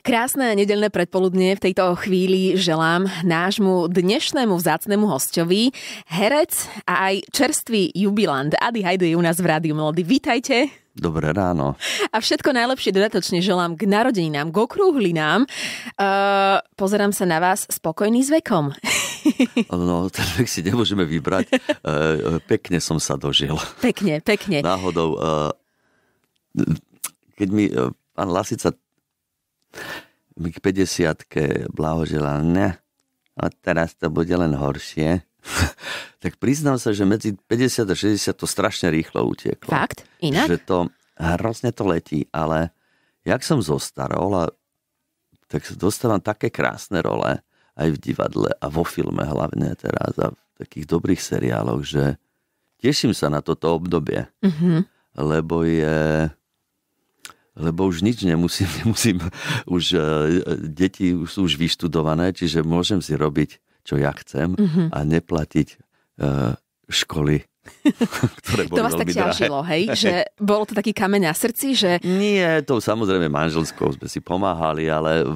Krásne nedelné predpoludne v tejto chvíli želám nášmu dnešnému vzácnemu hostovi, herec a aj čerstvý jubilant Adi Hajdu je u nás v Rádiu Melody. Vítajte. Dobré ráno. A všetko najlepšie dodatočne želám k narodeninám, k okrúhlinám. Uh, pozerám sa na vás spokojný s vekom. No, ten vek si nemôžeme vybrať. Uh, pekne som sa dožil. Pekne, pekne. Náhodou, uh, keď mi pán Lasica k 50 blahoželal, ne, a teraz to bude len horšie. tak priznám sa, že medzi 50 a 60 to strašne rýchlo utieklo. Fakt? Inak? Že to hrozne to letí, ale jak som zostarol a tak dostávam také krásne role aj v divadle a vo filme hlavne teraz a v takých dobrých seriáloch, že teším sa na toto obdobie, mm-hmm. lebo je lebo už nič nemusím, nemusím už eh, deti už sú už vyštudované, čiže môžem si robiť, čo ja chcem mm-hmm. a neplatiť uh, školy ktoré boli to vás tak ťažilo, hej? Že bolo to taký kameň na srdci, že... Nie, to samozrejme manželskou sme si pomáhali, ale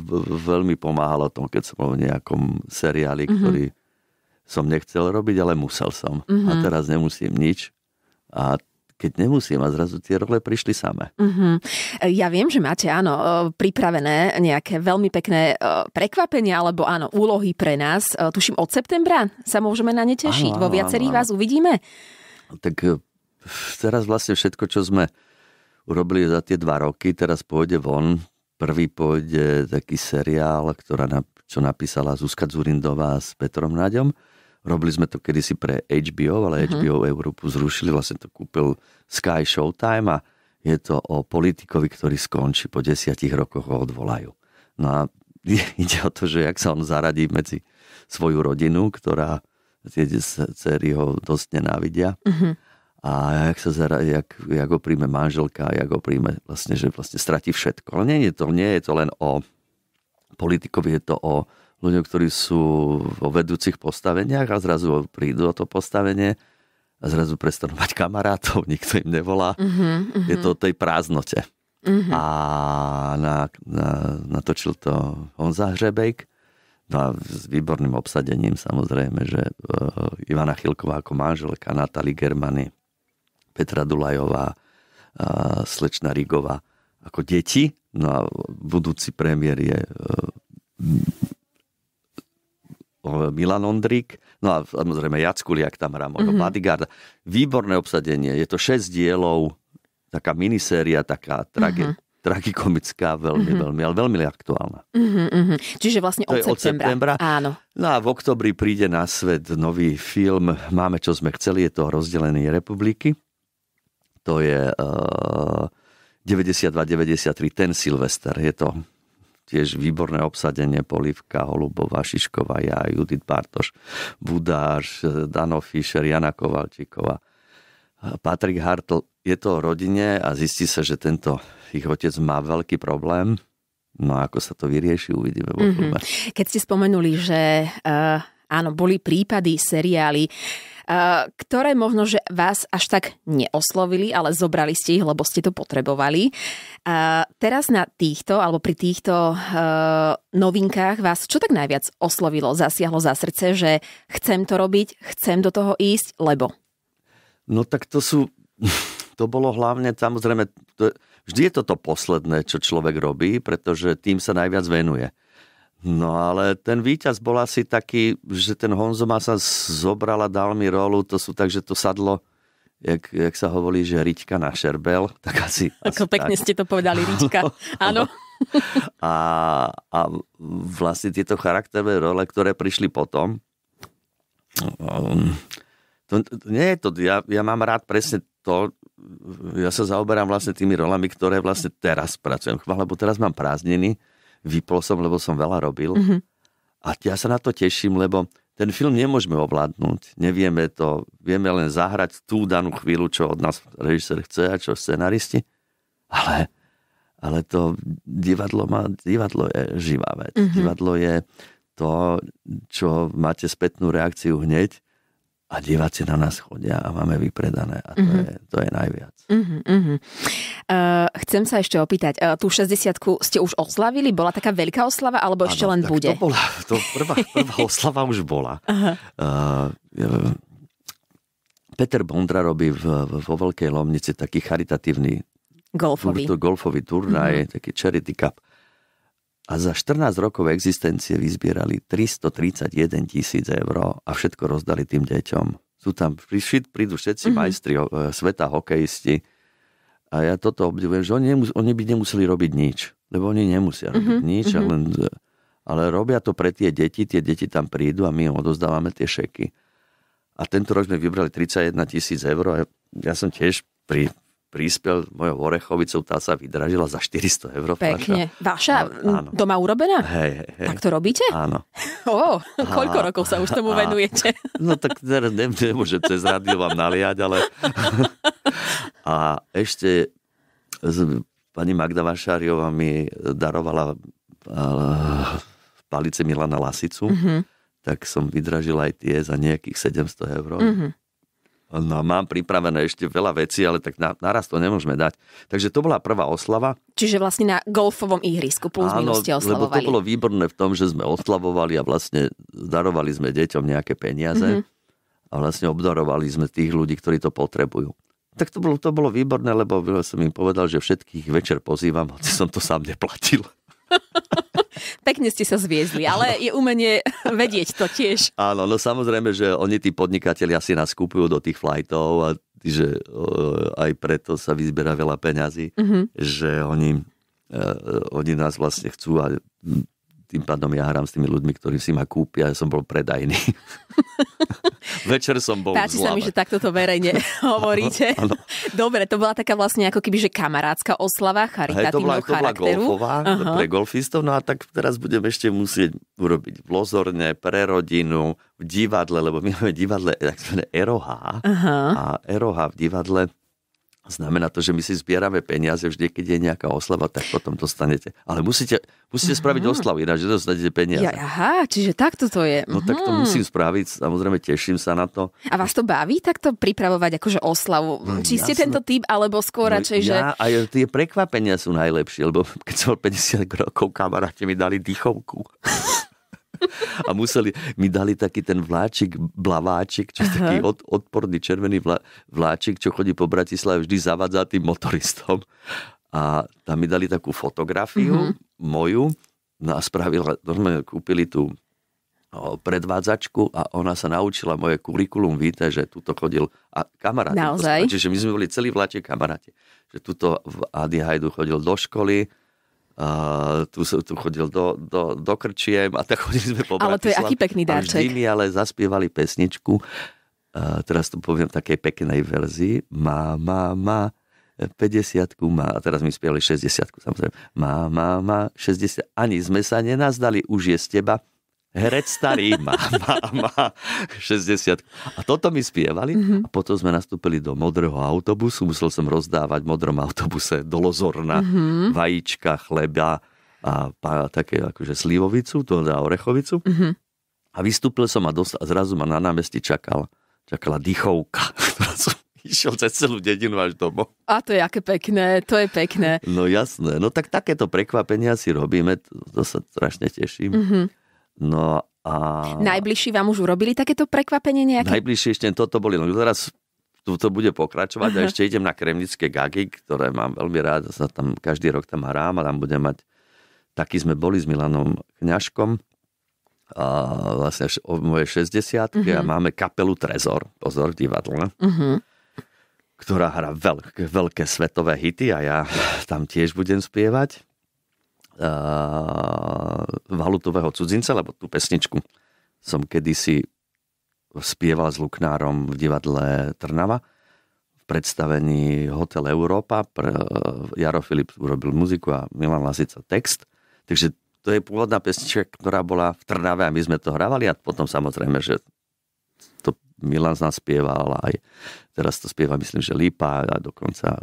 veľmi pomáhalo to, keď som bol v nejakom seriáli, mm-hmm. ktorý som nechcel robiť, ale musel som. Mm-hmm. A mhm. teraz nemusím nič. A keď nemusím a zrazu tie role prišli samé. Mm-hmm. Ja viem, že máte áno e, pripravené nejaké veľmi pekné e, prekvapenia alebo áno úlohy pre nás. E, tuším od septembra sa môžeme na ne tešiť. Áno, Vo viacerých áno, áno. vás uvidíme. Tak teraz vlastne všetko, čo sme urobili za tie dva roky, teraz pôjde von. Prvý pôjde taký seriál, ktorá, čo napísala Zuzka Zurindová s Petrom Naďom Robili sme to kedysi pre HBO, ale uh-huh. Mhm. HBO Európu zrušili, vlastne to kúpil Sky Showtime a je to o politikovi, ktorý skončí, po desiatich rokoch ho odvolajú. No a ide o to, že jak sa on zaradí medzi svoju rodinu, ktorá tie dcery ho dosť nenávidia. Uh-huh. A jak, sa zaradí, jak, jak ho príjme manželka, jak ho príjme vlastne, že vlastne stratí všetko. Ale nie je to, nie je to len o politikovi, je to o ľuďom, ktorí sú vo vedúcich postaveniach a zrazu prídu o to postavenie a zrazu prestanú mať kamarátov, nikto im nevolá. Uh-huh, uh-huh. Je to o tej prázdnote. Uh-huh. A na, na, natočil to Honza Hřebejk no a s výborným obsadením samozrejme, že uh, Ivana Chilková ako manželka, Natali Germany, Petra Dulajová, uh, slečna Rigová ako deti. No a budúci premiér je uh, Eh, Milan Ondrik, no a samozrejme Jackuliak tam hrá, možno mm-hmm. Bodyguarda. Výborné obsadenie, je to 6 dielov, taká miniséria, taká trage, mm-hmm. tragikomická, veľmi, mm-hmm. veľmi, ale veľmi aktuálna. Mm-hmm. Čiže vlastne od, to septembra. od septembra. Áno. No a v oktobri príde na svet nový film Máme, čo sme chceli, je to Rozdelený republiky. To je uh, eh, 92-93, ten Silvester, je to tiež výborné obsadenie Polivka, Holubová, Šišková, ja, Judith Bartoš, Budáš, eh, Dano Fischer, Jana Kovalčíková, Patrik Hartl. Je to o rodine a zistí sa, že tento ich otec má veľký problém. No a ako sa to vyrieši, uvidíme vo mm-hmm. Keď ste spomenuli, že uh, áno, boli prípady, seriály, uh, Eh, ktoré možno, že vás až tak neoslovili, ale zobrali ste ich, lebo ste to potrebovali. A eh, teraz na týchto, alebo pri týchto eh, novinkách vás čo tak najviac oslovilo, zasiahlo za srdce, že chcem to robiť, chcem do toho ísť, lebo? No tak to sú... To bolo hlavne, samozrejme, to, vždy je toto posledné, čo človek robí, pretože tým sa najviac venuje. No ale ten víťaz bol asi taký, že ten Honzo ma sa zobral a dal mi rolu, to sú tak, že to sadlo, jak, jak sa hovorí, že rička na šerbel, tak asi... Ako asi pekne tak. ste to povedali, rička, no, áno. No. a, a vlastne tieto charakterové role, ktoré prišli potom, to, um, to, nie je to, ja, ja mám rád presne to, ja sa zaoberám vlastne tými rolami, ktoré vlastne teraz pracujem. Chvála, lebo teraz mám prázdniny, vypol som, lebo som veľa robil. Mm-hmm. A ja sa na to teším, lebo ten film nemôžeme ovládnuť. Nevieme to, vieme len zahrať tú danú chvíľu, čo od nás režisér chce a čo scenaristi. Ale, ale to divadlo, má, divadlo je živá vec. Mm-hmm. Divadlo je to, čo máte spätnú reakciu hneď a diváci na nás chodia a máme vypredané a to, uh-huh. je, to je najviac. Uh-huh, uh-huh. Uh, chcem sa ešte opýtať, uh, tú 60 ste už oslavili? Bola taká veľká oslava alebo ano, ešte len bude? To bola, to prvá, prvá oslava už bola. Uh-huh. Uh, Peter Bondra robí v, vo Veľkej Lomnici taký charitatívny golfový, tur, golfový turnaj, uh-huh. taký charity cup a za 14 rokov existencie vyzbierali 331 tisíc eur a všetko rozdali tým deťom. Sú tam, prídu všetci mm-hmm. majstri e, sveta, hokejisti a ja toto obdivujem, že oni, nemus- oni by nemuseli robiť nič, lebo oni nemusia robiť mm-hmm. nič, mm-hmm. ale, e, ale robia to pre tie deti, tie deti tam prídu a my im odozdávame tie šeky. A tento rok sme vybrali 31 tisíc eur a ja som tiež pri prispel mojou orechovicou, tá sa vydražila za 400 eur. Pekne. Vaša áno. doma urobená? Hej, hej, Tak to robíte? Áno. O, oh, koľko a, rokov sa už tomu a, venujete? No tak teraz neviem, nemôžem cez rádio vám naliať, ale... A ešte pani Magda Vašáriová mi darovala palice Milana Lasicu, mm-hmm. tak som vydražil aj tie za nejakých 700 eur. Mm-hmm. No mám pripravené ešte veľa vecí, ale tak na, naraz to nemôžeme dať. Takže to bola prvá oslava. Čiže vlastne na golfovom ihrisku plus Áno, minus ste oslavovali. lebo to bolo výborné v tom, že sme oslavovali a vlastne darovali sme deťom nejaké peniaze mm-hmm. a vlastne obdarovali sme tých ľudí, ktorí to potrebujú. Tak to bolo, to bolo výborné, lebo som im povedal, že všetkých večer pozývam, hoci som to sám neplatil pekne ste sa zviezli, ale je umenie vedieť to tiež. Áno, no samozrejme, že oni tí podnikatelia si nás kúpujú do tých flightov a že aj preto sa vyzberá veľa peňazí, mm-hmm. že oni, e, e, oni nás vlastne chcú a tým pádom ja hrám s tými ľuďmi, ktorí si ma kúpia, ja som bol predajný. Večer som bol Páči sa mi, že takto to verejne hovoríte. Ano, ano. Dobre, to bola taká vlastne ako keby, že kamarádska oslava charitatívneho to, bola, To bola golfová uh-huh. pre golfistov, no a tak teraz budem ešte musieť urobiť v Lozorne, pre rodinu, v divadle, lebo my máme divadle, eh, tak sme Eroha uh-huh. a Eroha v divadle Znamená to, že my si zbierame peniaze, vždy keď je nejaká oslava, tak potom dostanete. Ale musíte, musíte spraviť mhm. oslavu, ináč dostanete peniaze. Ja, aha, čiže takto to je. No tak to mhm. musím spraviť, samozrejme teším sa na to. A vás to baví takto pripravovať akože oslavu? No, Či ste tento typ, alebo skôr no, ja, že... A tie prekvapenia sú najlepšie, lebo keď som 50 rokov, kamaráte mi dali dýchovku a museli, mi dali taký ten vláčik, blaváčik, čo je taký od, odporný červený vlá, vláčik, čo chodí po Bratislave, vždy zavadza tým motoristom. A tam mi dali takú fotografiu mm-hmm. moju, no a spravila, to sme kúpili tú predvádzačku a ona sa naučila moje kurikulum víte, že tuto chodil a kamaráti. Naozaj? Čiže my sme boli celý vláček kamaráti. Že tuto v Adihajdu chodil do školy, a tu, tu chodil do, do, do Krčiem a tak chodili sme po Ale to je aký pekný darček. Vždy mi ale zaspievali pesničku, A teraz to poviem v takej peknej verzii, má, má, má, 50 má, a teraz mi spievali 60 samozrejme, má, má, má, 60, ani sme sa nenazdali, už je z teba, herec starý, má, má, má 60. A toto my spievali mm-hmm. a potom sme nastúpili do modrého autobusu, musel som rozdávať v modrom autobuse do Lozorna mm-hmm. vajíčka, chleba a, a také akože slivovicu, to na orechovicu. Mm-hmm. A vystúpil som a, dosť a zrazu ma na námestí čakal, čakala dýchovka, som išiel cez celú dedinu až domov. A to je aké pekné, to je pekné. No jasné, no tak takéto prekvapenia si robíme, to sa strašne teším. Mm-hmm. No a... Najbližší vám už urobili takéto prekvapenie nejaké? Najbližšie ešte toto boli, no teraz tu to bude pokračovať a ešte idem na kremnické gagy, ktoré mám veľmi rád, sa tam každý rok tam hrám a tam budem mať, taký sme boli s Milanom Kňažkom, a vlastne o moje 60 uh-huh. a mhm. máme kapelu Trezor, pozor, divadla, uh-huh. Mhm. ktorá hrá veľk, veľké svetové hity a ja tam tiež budem spievať valutového cudzinca, lebo tú pesničku som kedysi spieval s Luknárom v divadle Trnava v predstavení Hotel Európa. Jaro Filip urobil muziku a Milan Lasica text. Takže to je pôvodná pesnička, ktorá bola v Trnave a my sme to hrávali a potom samozrejme, že to Milan z nás spieval a aj teraz to spieva, myslím, že Lípa a dokonca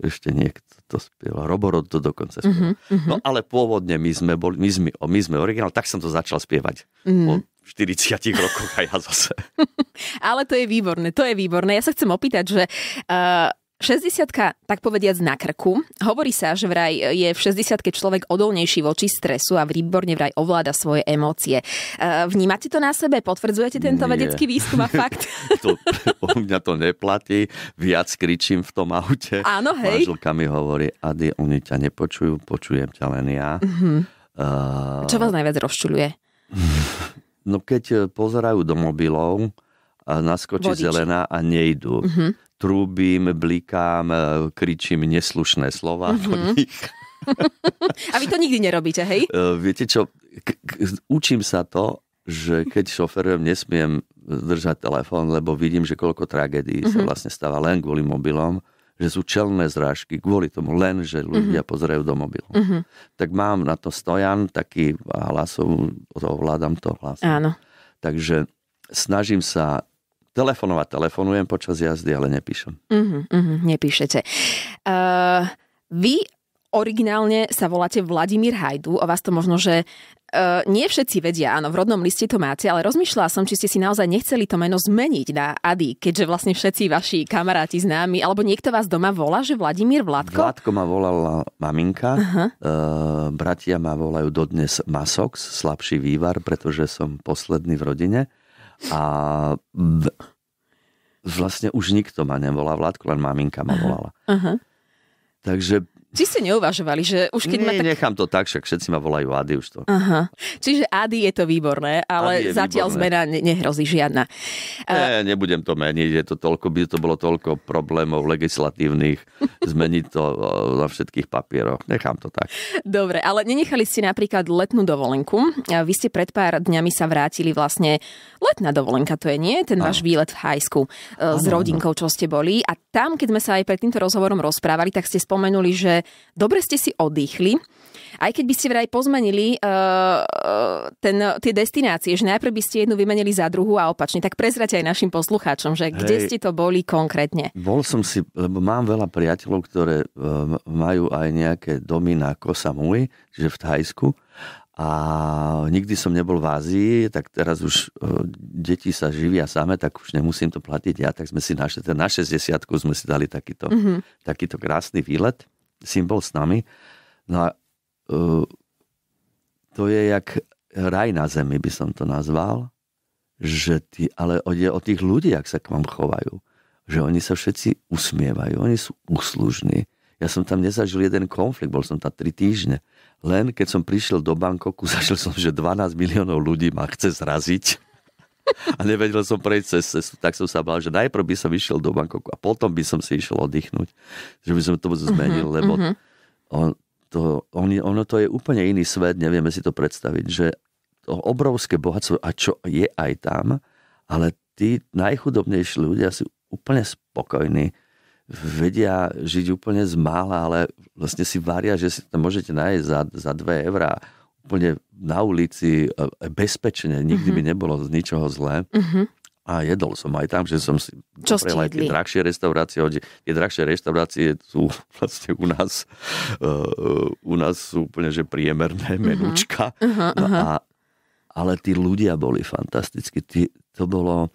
ešte niekto to spieval. Roborod to dokonca mhm, spieval. Mm-hmm. No ale pôvodne my sme, boli, my, sme, my sme originál, tak som to začal spievať. mm Po 40 rokoch a ja zase. ale to je výborné, to je výborné. Ja sa chcem opýtať, že uh, 60 tak povediac na krku. Hovorí sa, že vraj je v 60 človek odolnejší voči stresu a výborne vraj ovláda svoje emócie. E, vnímate to na sebe? Potvrdzujete tento Nie. vedecký výskum a fakt? to, u mňa to neplatí. Viac kričím v tom aute. Áno, hej. Mážilka mi hovorí, Adi, oni ťa nepočujú, počujem ťa len ja. Mm-hmm. Uh... Čo vás najviac rozčuluje? No keď pozerajú do mobilov, a naskočí Vodič. zelená a nejdu. Mm-hmm trúbim, blikám, e, kričím neslušné slova mm-hmm. Od nich. A vy to nikdy nerobíte, hej? E, viete čo, k- k- učím sa to, že keď šoferujem, nesmiem držať telefón, lebo vidím, že koľko tragédií mm-hmm. sa mhm. vlastne stáva len kvôli mobilom, že sú čelné zrážky kvôli tomu len, že ľudia mm-hmm. pozerajú do mobilu. Mm-hmm. Tak mám na to stojan, taký hlasov, ovládam to hlasom. Áno. Takže snažím sa telefonovať telefonujem počas jazdy, ale nepíšem. Uh-huh, uh-huh, nepíšete. Uh, vy originálne sa voláte Vladimír Hajdu, o vás to možno, že uh, nie všetci vedia, áno, v rodnom liste to máte, ale rozmýšľala som, či ste si naozaj nechceli to meno zmeniť na Adi, keďže vlastne všetci vaši kamaráti známi, alebo niekto vás doma volá, že Vladimír Vladko? Vladko ma volala maminka, uh-huh. uh, bratia ma volajú dodnes Masox, slabší vývar, pretože som posledný v rodine. A vlastne už nikto ma nevolá, Vládko, len maminka ma volala. Aha. Takže či ste neuvažovali, že už keď Nie, ma tak... nechám to tak, však všetci ma volajú Ady už to. Aha. Čiže Ady je to výborné, ale zatiaľ výborné. zmena ne- nehrozí žiadna. Ne, uh... nebudem to meniť, je to toľko, by to bolo toľko problémov legislatívnych, zmeniť to e, na všetkých papieroch. Nechám to tak. Dobre, ale nenechali ste napríklad letnú dovolenku. Vy ste pred pár dňami sa vrátili vlastne letná dovolenka, to je nie? Ten váš výlet v Hajsku e, s rodinkou, čo ste boli. A tam, keď sme sa aj pred týmto rozhovorom rozprávali, tak ste spomenuli, že dobre ste si oddychli, aj keď by ste vraj pozmenili uh, ten, tie destinácie, že najprv by ste jednu vymenili za druhú a opačne, tak prezrate aj našim poslucháčom, že Hej, kde ste to boli konkrétne. Bol som si, lebo mám veľa priateľov, ktoré uh, majú aj nejaké domy na Kosa Mui, čiže v Thajsku. A nikdy som nebol v Ázii, tak teraz už deti sa živia same, tak už nemusím to platiť ja. Tak sme si naše, na 60 sme si dali takýto, mm-hmm. takýto krásny výlet symbol s nami. No a uh, to je jak raj na zemi, by som to nazval, že ty, ale ide o tých ľudí, ak sa k vám chovajú, že oni sa všetci usmievajú, oni sú uslužní. Ja som tam nezažil jeden konflikt, bol som tam tri týždne. Len keď som prišiel do Bankoku, zažil som, že 12 miliónov ľudí ma chce zraziť a nevedel som prejsť cez cestu, tak som sa bál, že najprv by som išiel do Bangkoku a potom by som si išiel oddychnúť, že by som to mhm, zmenil, uh-huh, lebo uh-huh. On, to, on, ono to je úplne iný svet, nevieme si to predstaviť, že to obrovské bohatstvo, a čo je aj tam, ale tí najchudobnejší ľudia sú úplne spokojní, vedia žiť úplne z mála, ale vlastne si varia, že si to môžete nájsť za, za 2 eurá úplne na ulici, e, e, bezpečne, nikdy mm-hmm. by mhm. nebolo z ničoho zlé. Mm-hmm. A jedol som aj tam, že som si Čo aj tie drahšie restaurácie. Tie drahšie reštaurácie sú vlastne u nás, uh, u nás sú úplne že priemerné mhm. menúčka. Uh-huh. Uh-huh. No a, ale tí ľudia boli fantastickí. Tí, to bolo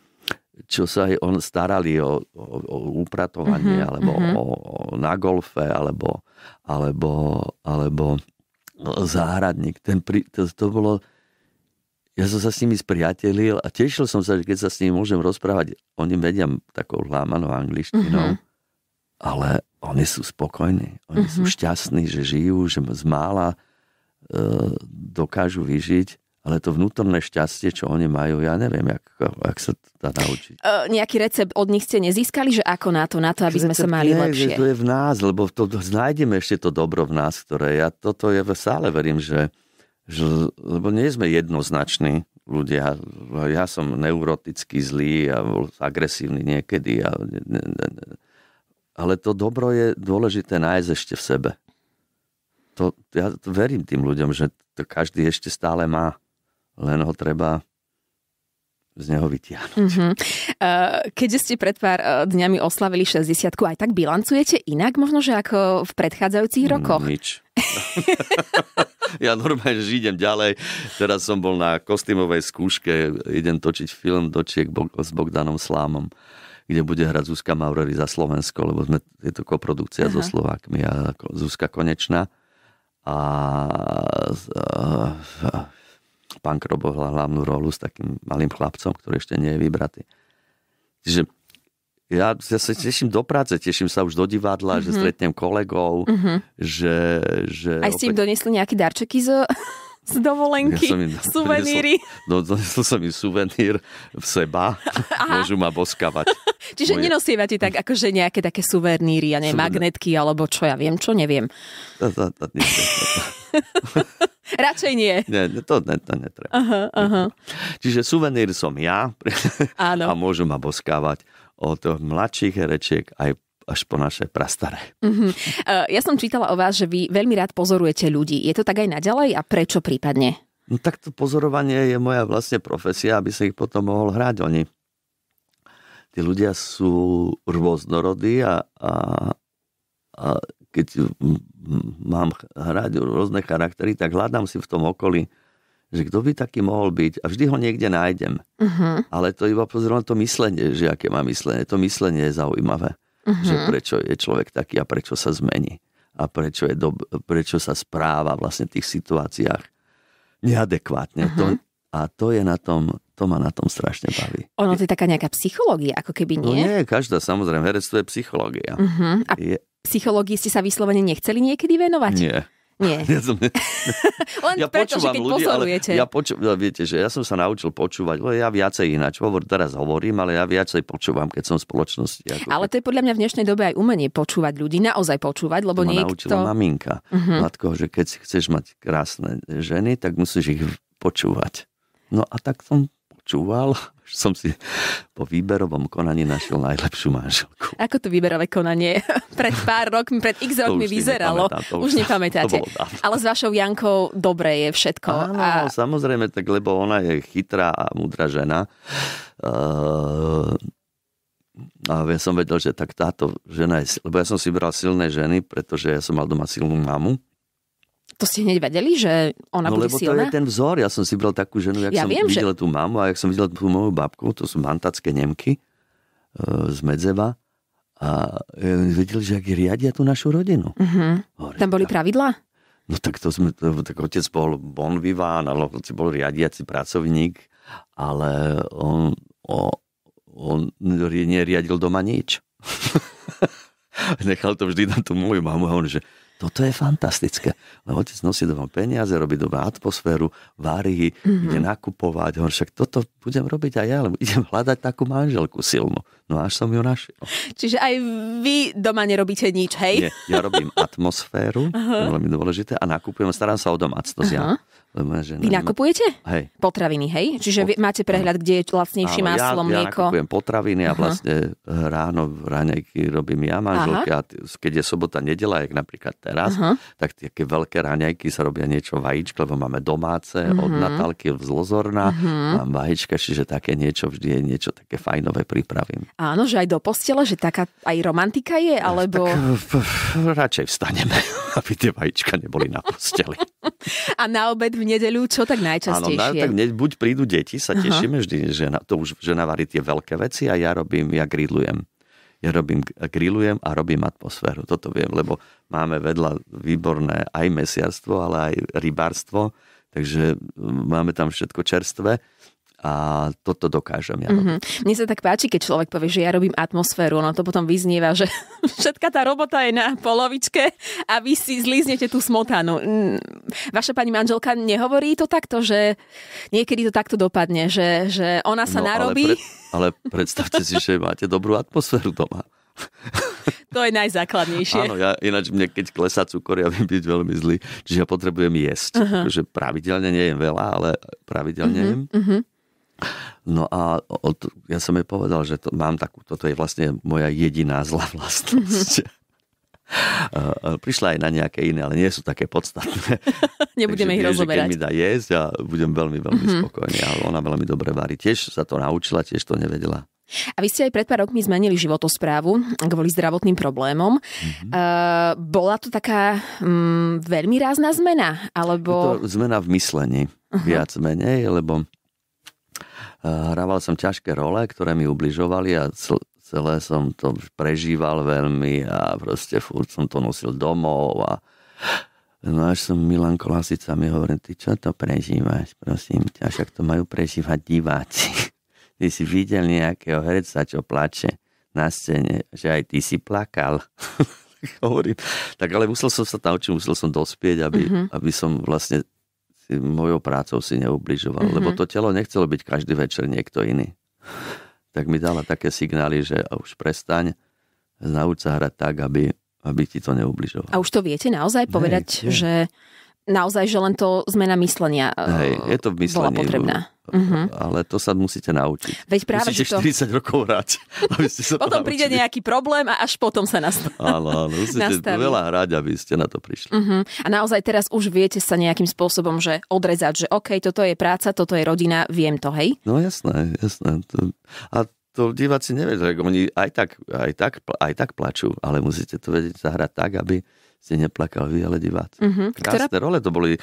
čo sa aj on starali o, o, o upratovanie, uh-huh, alebo uh-huh. O, o, na golfe, alebo, alebo, alebo záhradník. Ten pri, to, to bolo, ja som sa s nimi spriatelil a tešil som sa, že keď sa s nimi môžem rozprávať, oni vedia takou hlámanou angličtinou, mm-hmm. ale oni sú spokojní, oni mm-hmm. sú mhm. šťastní, že žijú, že z mála e, dokážu vyžiť ale to vnútorné šťastie, čo oni majú, ja neviem, jak, jak sa to dá naučiť. E, nejaký recept od nich ste nezískali, že ako na to, na to, aby sme sa mali nie, lepšie? Že to je v nás, lebo to, nájdeme ešte to dobro v nás, ktoré ja toto je v sále verím, že, že lebo nie sme jednoznační ľudia. Ja som neurotický zlý a agresívny niekedy. A, ne, ne, ne. Ale to dobro je dôležité nájsť ešte v sebe. To, ja verím tým ľuďom, že to každý ešte stále má len ho treba z neho vytiahnuť. Mm-hmm. Keďže ste pred pár e, dňami oslavili 60 aj tak bilancujete inak možno, že ako v predchádzajúcich rokoch? Nič. ja normálne, že idem ďalej. Teraz som bol na kostýmovej skúške, idem točiť film Dočiek s Bogdanom Slámom kde bude hrať Zuzka Maurery za Slovensko, lebo sme, je to koprodukcia Aha. so Slovákmi a Zuzka Konečná. A, a, a punk Krobo hlavnú rolu s takým malým chlapcom, ktorý ešte nie je vybratý. Čiže ja, ja sa teším do práce, teším sa už do divadla, mm-hmm. že stretnem kolegov, mm-hmm. že, že... Aj ste opäť... im donesli nejaké darčeky zo... z dovolenky, ja im, suveníry. No, donesol som im suvenír v seba, Aha. môžu ma boskavať. Čiže Moje... nenosievate tak akože nejaké také suveníry, ja neviem, Suven... magnetky alebo čo, ja viem, čo neviem. Radšej nie. Nie, to, ne, to netreba. Aha, aha. Čiže suvenír som ja Áno. a môžu ma boskávať od mladších herečiek aj až po naše prastaré. Uh-huh. Ja som čítala o vás, že vy veľmi rád pozorujete ľudí. Je to tak aj naďalej a prečo prípadne? No tak to pozorovanie je moja vlastne profesia, aby sa ich potom mohol hrať oni. Tí ľudia sú rôznorodí a, a, a keď mám hrať rôzne charaktery, tak hľadám si v tom okolí, že kto by taký mohol byť a vždy ho niekde nájdem. Uh-huh. Ale to iba na to myslenie, že aké má myslenie. To myslenie je zaujímavé, uh-huh. že prečo je človek taký a prečo sa zmení a prečo, je do, prečo sa správa vlastne v tých situáciách neadekvátne. Uh-huh. To, mhm. A to je na tom, to ma na tom strašne baví. Ono to je taká nejaká psychológia, ako keby no nie? No nie, každá, samozrejme, herectvo je psychológia. Uh-huh. A je... psychológii ste sa vyslovene nechceli niekedy venovať? Nie. Nie. Ja, som, Len ja preto, počúvam že keď ľudí, pozorujete. Ale ja poču... No, viete, že ja som sa naučil počúvať, lebo ja viacej ináč hovor, teraz hovorím, ale ja viacej počúvam, keď som v spoločnosti. Ako... Ale to je podľa mňa v dnešnej dobe aj umenie počúvať ľudí, naozaj počúvať, lebo to niekto... naučila maminka, uh-huh. Matko, že keď chceš mať krásne ženy, tak musíš ich počúvať. No a tak som počúval, že som si po výberovom konaní našiel najlepšiu manželku. Ako to výberové konanie pred pár rokmi, pred x rokmi vyzeralo? Nepamätám, už, už nepamätáte. Ale s vašou Jankou dobre je všetko. Áno, a... samozrejme, tak lebo ona je chytrá a múdra žena. Uh, a ja som vedel, že tak táto žena je... Lebo ja som si bral silné ženy, pretože ja som mal doma silnú mamu. To ste hneď vedeli, že ona no, bude lebo silná? to je ten vzor. Ja som si bral takú ženu, jak ja som viem, videl že... tú mamu a jak som videl tú moju babku, to sú mantacké Nemky e, z Medzeva. A e, videl, že ak riadia tú našu rodinu. Uh-huh. Mhm. Hovorím, Tam boli pravidlá? No tak to sme, to, tak otec bol bon vivant, ale otec bol riadiaci pracovník, ale on, o, on neriadil doma nič. Nechal to vždy na tú moju mamu a on, že toto no je fantastické. Lebo otec nosí doma peniaze, robí doma atmosféru, varí, mm-hmm. ide nakupovať. Hovorí, však toto budem robiť aj ja, lebo idem hľadať takú manželku silnú. No až som ju našiel. Čiže aj vy doma nerobíte nič, hej? Nie, ja robím atmosféru, to je veľmi dôležité, a nakupujem, starám sa o domácnosť. Uh-huh. Ja moja žena Vy no. nakupujete? Hej. Potraviny, hej? Čiže Pot... máte prehľad, kde je lacnejšie Áno, maslo, ja, mlieko? Ja nakupujem potraviny a Aha. vlastne ráno v raňajky robím ja manželke keď je sobota, nedela, jak napríklad teraz, Aha. tak také veľké raňajky sa robia niečo vajíčka, lebo máme domáce mm-hmm. od mhm. Natálky z Lozorna, Mm-hmm. mám vajíčka, čiže také niečo vždy je niečo také fajnové pripravím. Áno, že aj do postele, že taká aj romantika je, eh, alebo... Tak, eh, radšej vstaneme, aby tie vajíčka neboli na posteli. A na obed v nedeľu čo tak najčastejšie? Áno, tak ne, buď prídu deti, sa tešíme uh-huh. vždy, že na, to už žena varí tie veľké veci a ja robím, ja grillujem. Ja robím, grillujem a robím atmosféru. Toto viem, lebo máme vedľa výborné aj mesiarstvo, ale aj rybárstvo, takže mm, máme tam všetko čerstvé a toto dokážem ja. Mm-hmm. Mne sa tak páči, keď človek povie, že ja robím atmosféru, ono to potom vyznieva, že všetka tá robota je na polovičke a vy si zlíznete tú smotanu. Mm, vaša pani manželka nehovorí to takto, že niekedy to takto dopadne, že, že ona sa no, narobí. Ale, pred, ale predstavte si, že máte dobrú atmosféru doma. To je najzákladnejšie. Áno, ja, ináč mne keď klesá cukor, ja viem byť veľmi zlý. Čiže ja potrebujem jesť. Uh-huh. Takže pravidelne nejem veľa, ale pravidelne uh-huh, jem. Uh-huh. No a od, ja som jej povedal, že to, mám takú, toto je vlastne moja jediná zlá vlastnosť. Mhm. Prišla aj na nejaké iné, ale nie sú také podstatné. Nebudeme Takže ich rozoberať. Keď mi dá jesť a budem veľmi, veľmi mm-hmm. spokojný. Ale ona veľmi dobre varí. Tiež sa to naučila, tiež to nevedela. A vy ste aj pred pár rokmi zmenili životosprávu kvôli zdravotným problémom. Mm-hmm. E, bola to taká mm, veľmi rázna zmena? Alebo... Je to zmena v myslení, uh-huh. viac menej, lebo Hrával som ťažké role, ktoré mi ubližovali a celé som to prežíval veľmi a proste furt som to nosil domov a No až som Milan Kolasica mi hovoril, ty čo to prežívaš, prosím ťa, však to majú prežívať diváci. Ty si videl nejakého herca, čo plače na scéne, že aj ty si plakal. Hovorím, tak ale musel som sa naučiť, musel som dospieť, aby, mm-hmm. aby som vlastne mojou prácou si neubližoval, mm-hmm. lebo mhm. to telo nechcelo byť každý večer niekto iný. Tak mi dala také signály, že už prestaň, nauč sa hrať tak, aby, aby ti to neubližovalo. A už to viete naozaj povedať, Hej, že naozaj, že len to zmena myslenia e, Hej, je to v bola potrebná. Uh-huh. Ale to sa musíte naučiť. Veď práve, musíte to... 40 rokov hrať, aby ste sa Potom naučili. príde nejaký problém a až potom sa nastaví. Áno, áno, musíte veľa hrať, aby ste na to prišli. Uh-huh. A naozaj teraz už viete sa nejakým spôsobom, že odrezať, že OK, toto je práca, toto je rodina, viem to, hej? No jasné, jasné. A to diváci nevedia, že oni aj tak, aj, tak, aj tak plačú, ale musíte to vedieť zahrať tak, aby ste neplakali vy, ale diváci. Mm-hmm. Krásne Ktorá... role to boli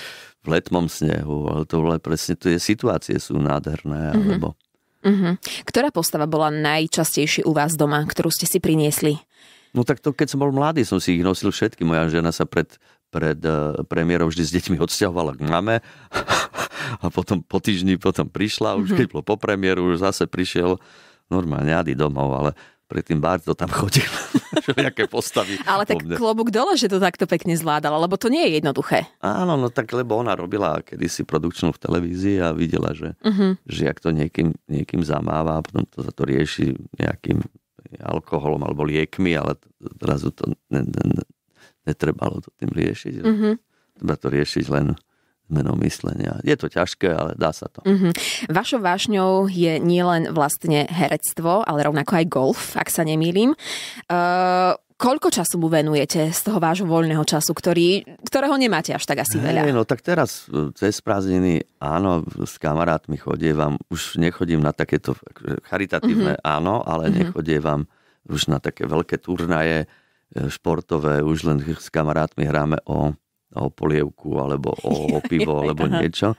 v letmom snehu, ale to bolo presne, tie situácie sú nádherné, mm-hmm. alebo... Mm-hmm. Ktorá postava bola najčastejšie u vás doma, ktorú ste si priniesli? No tak to, keď som bol mladý, som si ich nosil všetky. Moja žena sa pred, pred uh, eh, premiérom vždy s deťmi odsťahovala k mame a potom po týždni potom prišla, už mhm. keď bolo po premiéru, už zase prišiel normálne Adi domov, ale predtým Bardo tam chodil, aké postavy. Ale tak mne. klobúk dole, že to takto pekne zvládala, lebo to nie je jednoduché. Áno, no tak lebo ona robila kedysi produkčnú v televízii a videla, že, uh-huh. že ak to niekým, niekým zamáva a potom to za to rieši nejakým alkoholom alebo liekmi, ale zrazu to ne, ne, ne, netrebalo to tým riešiť. Uh-huh. Treba to riešiť len zmenou myslenia. Je to ťažké, ale dá sa to. Mm-hmm. Vašou vášňou je nielen vlastne herectvo, ale rovnako aj golf, ak sa nemýlim. Uh, koľko času mu venujete z toho vášho voľného času, ktorý, ktorého nemáte až tak asi veľa? Hey, no tak teraz eh, cez prázdniny, áno, s kamarátmi chodievam, už nechodím na takéto eh, charitatívne, mm-hmm. áno, ale mm-hmm. nechodievam už na také veľké turnaje športové, už len s kamarátmi hráme o o polievku alebo o, o pivo alebo niečo.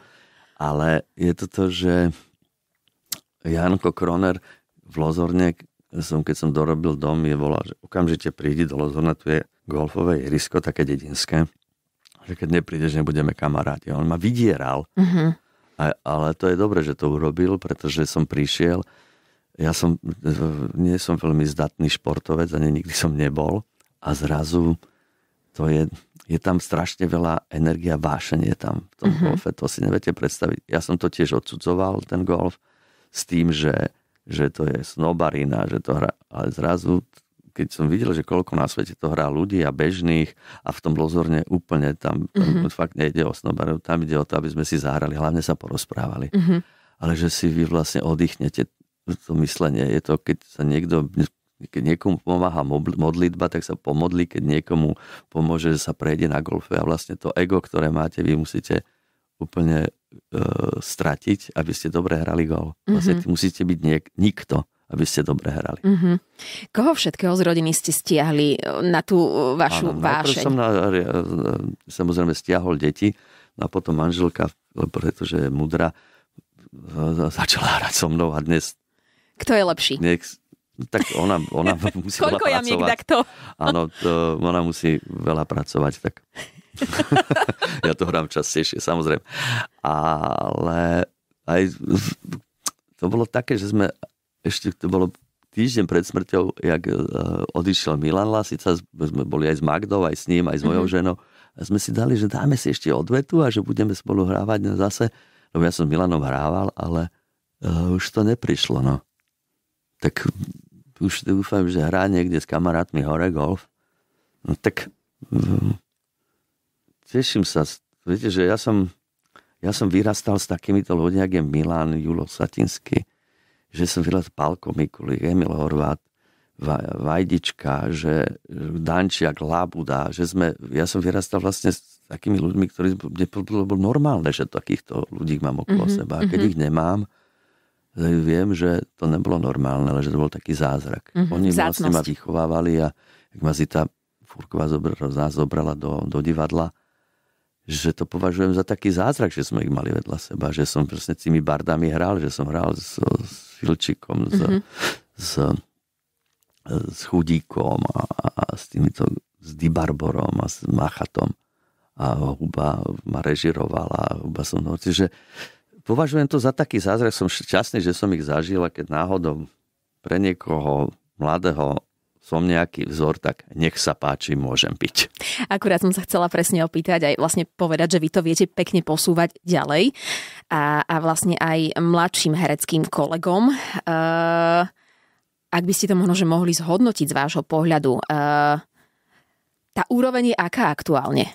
Ale je to to, že Janko Kroner v Lozorne, som, keď som dorobil dom, je volal, že okamžite prídi do Lozorna, tu je golfové ihrisko, také dedinské, že keď neprídeš, nebudeme kamaráti. On ma vydieral. Uh-huh. A, ale to je dobre, že to urobil, pretože som prišiel. Ja som, nie som veľmi zdatný športovec, ani nikdy som nebol. A zrazu to je je tam strašne veľa energia, vášenie tam v tom mm-hmm. golfe, to si neviete predstaviť. Ja som to tiež odsudzoval, ten golf, s tým, že, že to je snobarina, že to hra, ale zrazu, keď som videl, že koľko na svete to hrá ľudí a bežných a v tom lozorne úplne tam, tam mm-hmm. fakt nejde o snobarinu, tam ide o to, aby sme si zahrali, hlavne sa porozprávali. Mm-hmm. Ale že si vy vlastne oddychnete to myslenie. Je to, keď sa niekto keď niekomu pomáha modlitba, tak sa pomodli, keď niekomu pomôže, že sa prejde na golfe a vlastne to ego, ktoré máte, vy musíte úplne e, stratiť, aby ste dobre hrali gol. Vlastne mm-hmm. musíte byť niek- nikto aby ste dobre hrali. Mm-hmm. Koho všetkého z rodiny ste stiahli e, na tú e, vašu Áno, vášeň? som na, e, samozrejme stiahol deti no a potom manželka, pretože je mudrá, začala hrať so mnou a dnes... Kto je lepší? Dnes, tak ona, ona musí Koľko veľa jamiek pracovať. to? Áno, to, ona musí veľa pracovať, tak ja to hrám častejšie, samozrejme. Ale aj to bolo také, že sme ešte, to bolo týždeň pred smrťou, jak e, odišiel Milan Lasica, sme boli aj s Magdou, aj s ním, aj s mojou mm-hmm. ženou, a sme si dali, že dáme si ešte odvetu a že budeme spolu hrávať zase. Lebo ja som s Milanom hrával, ale uh, už to neprišlo, no. Tak už dúfam, že hrá niekde s kamarátmi hore golf. No tak mm, teším sa. Viete, že ja som, ja som vyrastal s takýmito ľuďmi, ako je Milan, Julo Satinsky, že som vyrastal Palko Mikulik, Emil Horvát, Vajdička, že Dančiak, Labuda, že sme, ja som vyrastal vlastne s takými ľuďmi, ktorí, Bol bolo normálne, že takýchto ľudí mám okolo mm-hmm, seba. A keď mm-hmm. ich nemám, viem, že to nebolo normálne, ale že to bol taký zázrak. Mm-hmm, Oni zácnosť. vlastne ma vychovávali a ak ma Zita Furková zobrala, zobrala do, do divadla, že to považujem za taký zázrak, že sme ich mali vedľa seba, že som presne tými bardami hral, že som hral s, s Filčikom, mm-hmm. s, s, Chudíkom a, a, a s týmito, s Dibarborom a s Machatom a Huba ma režirovala, a Huba som, že považujem to za taký zázrak. Som šťastný, že som ich zažil a keď náhodou pre niekoho mladého som nejaký vzor, tak nech sa páči, môžem byť. Akurát som sa chcela presne opýtať aj vlastne povedať, že vy to viete pekne posúvať ďalej a, a vlastne aj mladším hereckým kolegom. E, ak by ste to možno, že mohli zhodnotiť z vášho pohľadu, e, tá úroveň je aká aktuálne?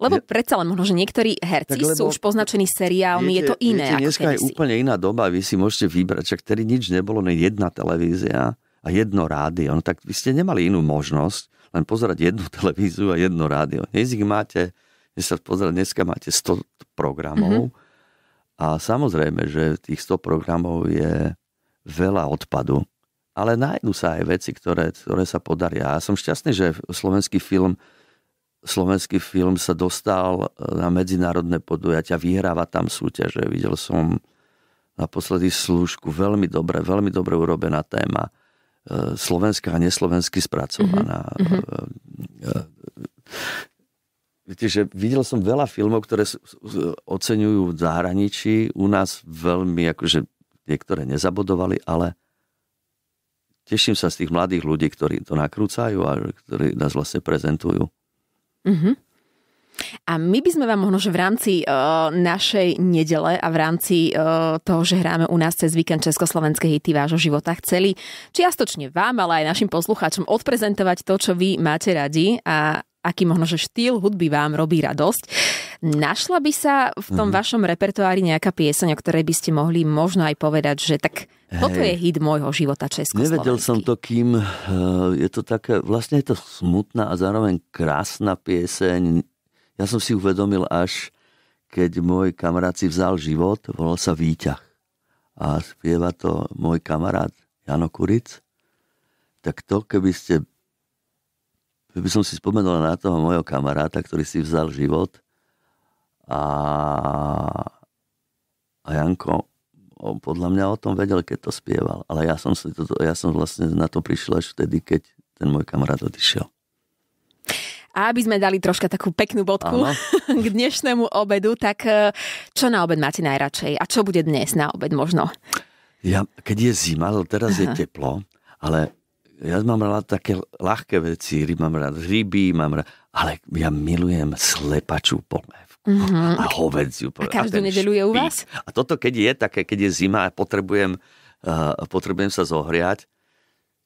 Lebo ja, predsa len možno, že niektorí herci tak, lebo, sú už poznačení seriálmi, viete, je to iné. Viete, dneska je úplne iná doba, vy si môžete vybrať, čak tedy nič nebolo, len jedna televízia a jedno rádio. No tak vy ste nemali inú možnosť, len pozerať jednu televíziu a jedno rádio. Dnes ich máte, dnes sa pozerať, dneska máte 100 programov mm-hmm. a samozrejme, že tých 100 programov je veľa odpadu ale nájdú sa aj veci, ktoré, ktoré sa podaria. A som šťastný, že slovenský film slovenský film sa dostal e, na medzinárodné podujatia, vyhráva tam súťaže. Videl som naposledy slúžku, veľmi dobre, veľmi dobre urobená téma. E, slovenská a neslovensky spracovaná. Mm-hmm. Viete, že videl som veľa filmov, ktoré oceňujú v zahraničí. U nás veľmi, akože niektoré nezabodovali, ale teším sa z tých mladých ľudí, ktorí to nakrúcajú a ktorí nás vlastne prezentujú. Mm-hmm. A my by sme vám možno, že v rámci uh, našej nedele a v rámci uh, toho, že hráme u nás cez víkend československé hity vášho života, chceli čiastočne vám, ale aj našim poslucháčom odprezentovať to, čo vy máte radi a aký možno, že štýl hudby vám robí radosť. Našla by sa v tom mm. vašom repertoári nejaká pieseň, o ktorej by ste mohli možno aj povedať, že tak toto Hej. je hit môjho života československý. Nevedel som to, kým eh, je to také, vlastne je to smutná a zároveň krásna pieseň. Ja som si uvedomil až, keď môj kamarát si vzal život, volal sa Výťah. A spieva to môj kamarát Jano Kuric. Tak to, keby ste keby som si spomenul na toho môjho kamaráta, ktorý si vzal život, a, a Janko podľa mňa o tom vedel, keď to spieval, ale ja som, si to, ja som vlastne na to prišiel až vtedy, keď ten môj kamarát odišiel. A aby sme dali troška takú peknú bodku Aha. k dnešnému obedu, tak eh, čo na obed máte najradšej? A čo bude dnes na obed možno? Ja, keď je zima, teraz Aha. je teplo, ale ja mám rád také ľahké veci. Mám rád ryby, mám rád... Ale ja milujem slepačú polev. Mm-hmm. A hovedziu. A každú nedelu je u vás? A toto, keď je také, keď je zima a potrebujem, uh, potrebujem sa zohriať,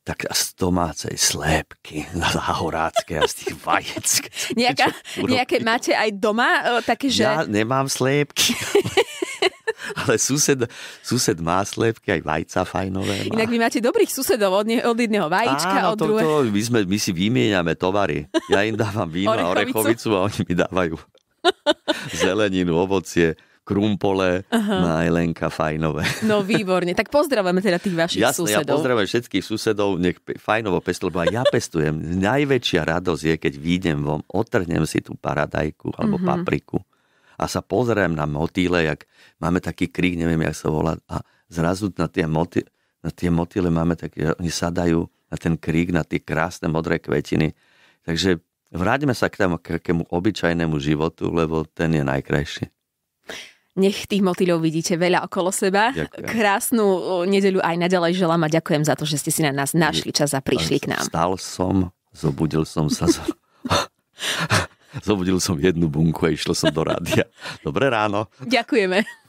tak z domácej slépky, záhorácké a z tých vajec. Nejaká, nejaké máte aj doma o, e, také, že... Ja nemám slépky. Ale sused, sused má slépky, aj vajca fajnové. Má. Inak vy máte dobrých susedov, od, ne, od jedného vajíčka, Áno, od druhého. My, sme, my si vymieňame tovary. Ja im dávam víno a orechovicu a oni mi dávajú zeleninu, ovocie, krumpole uh-huh. na Elenka Fajnové. No výborne, tak pozdravujeme teda tých vašich Jasne, susedov. Jasne, ja pozdravujem všetkých susedov, nech Fajnovo pestol, lebo ja pestujem. Najväčšia radosť je, keď výjdem von, otrhnem si tú paradajku alebo uh-huh. papriku a sa pozriem na motýle, jak máme taký krík, neviem, jak sa volá, a zrazu na tie, moty, na tie motýle máme také, oni sadajú na ten krík, na tie krásne modré kvetiny. Takže Vráťme sa k tomu, k takému obyčajnému životu, lebo ten je najkrajší. Nech tých motýľov vidíte veľa okolo seba. Ďakujem. Krásnu nedeľu aj naďalej želám a ďakujem za to, že ste si na nás našli čas a prišli k nám. Stal som, zobudil som sa. zobudil som jednu bunku a išiel som do rádia. Dobré ráno. Ďakujeme.